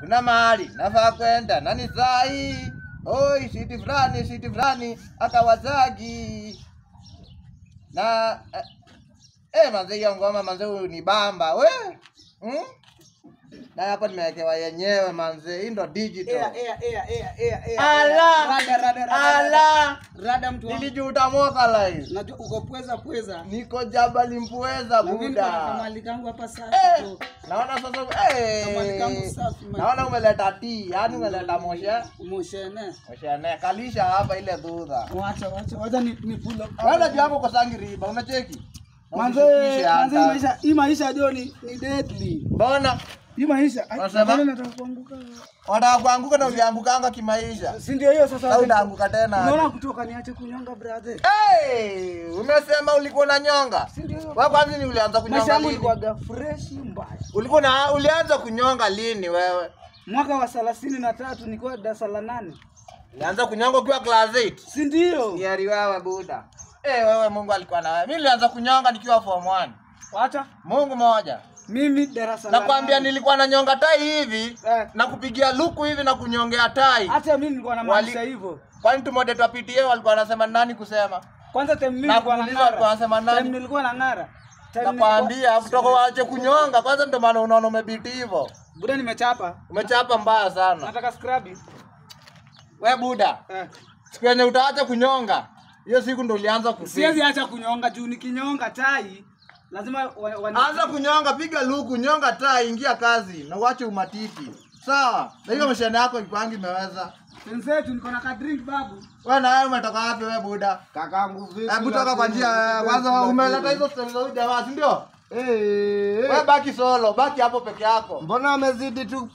tuna mali nafaa kwenda nani sai oi siti fulani siti fulani akawazagi na eh, eh, manze hiyo ngoma manze huyu ni bamba we hmm? Na hapa nimewekewa yenyewe manze, hii ndo digital. Ala rada mtu nilijuta moka live. Najua uko pweza pweza. Niko jabali mpweza buda. Kamali kangu hapa safi. Eh, naona sasa eh, Naona umeleta tea, yani umeleta moshe. Mm, Moshene. Moshene. Kalisha hapa ile dhudha. Wacha wacha, wacha ni ni pull up. Wewe ndio hapo kwa unacheki? Manze, manze maisha, hii maisha ndio ni deadly. mbona hii maisha ah, nataka kuanguka. Wanataka kuanguka na uliangukanga kimaisha. Si ndio hiyo sasa. Au unaanguka tena. Unaona kutoka niache kunyonga brother. Hey, umesema ulikuwa na nyonga. Si ndio hiyo. Wewe kwanza ni ulianza kunyonga lini? Maisha ilikuwa fresh mbaya. Ulikuwa na ulianza kunyonga lini wewe? Mwaka wa 33 nilikuwa darasa la 8. Ulianza kunyonga ukiwa class 8. Si ndio? Yari wewe buda. Eh, hey, wewe Mungu alikuwa na wewe. Mimi nilianza kunyonga nikiwa form 1. Wacha. Mungu moja. Mimi darasa la nakwambia, nilikuwa na nyonga tai hivi eh, na kupigia luku hivi na kunyongea tai. Hata mimi nilikuwa na maanisha hivyo, kwani tumode twa PTA walikuwa wanasema nani kusema kwanza tem mimi nilikuwa na ngara, walikuwa sema nani tem nilikuwa na ngara Nakwambia kutoka waache kunyonga kwanza, ndio maana unaona umebiti hivyo. Buda, nimechapa. Umechapa mbaya sana. Nataka scrabi. We buda. Eh. Siku yenye utaacha kunyonga, hiyo siku ndio ulianza kufi. Siwezi acha kunyonga juu nikinyonga tai lazima anza kunyonga, piga luku, nyonga taa, ingia kazi na uache umatiti. Sawa na hiyo mishana mm. yako ipangi imeweza. Wenzetu niko na kadrink babu. Wewe na wewe umetoka wapi wewe buda? Kakangu vipi? Hebu eh, toka kwa njia eh, kwanza umeleta hizo stori za jamaa, si ndio? Eh. Wewe eh. baki solo, baki hapo peke yako. Mbona amezidi tu